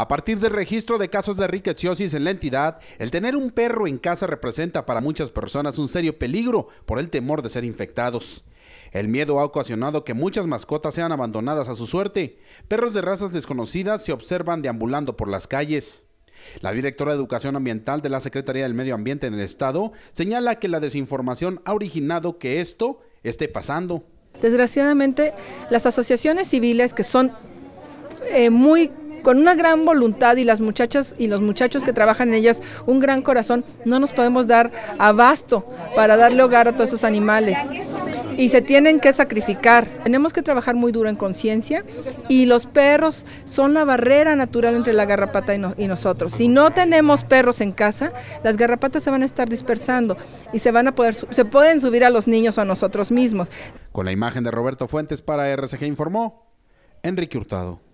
A partir del registro de casos de riqueciosis en la entidad, el tener un perro en casa representa para muchas personas un serio peligro por el temor de ser infectados. El miedo ha ocasionado que muchas mascotas sean abandonadas a su suerte. Perros de razas desconocidas se observan deambulando por las calles. La directora de Educación Ambiental de la Secretaría del Medio Ambiente en el Estado señala que la desinformación ha originado que esto esté pasando. Desgraciadamente, las asociaciones civiles que son eh, muy con una gran voluntad y las muchachas y los muchachos que trabajan en ellas un gran corazón, no nos podemos dar abasto para darle hogar a todos esos animales y se tienen que sacrificar. Tenemos que trabajar muy duro en conciencia y los perros son la barrera natural entre la garrapata y, nosotros. Si no tenemos perros en casa, las garrapatas se van a estar dispersando y se van a poder se pueden subir a los niños o a nosotros mismos. Con la imagen de Roberto Fuentes para RCG informó Enrique Hurtado.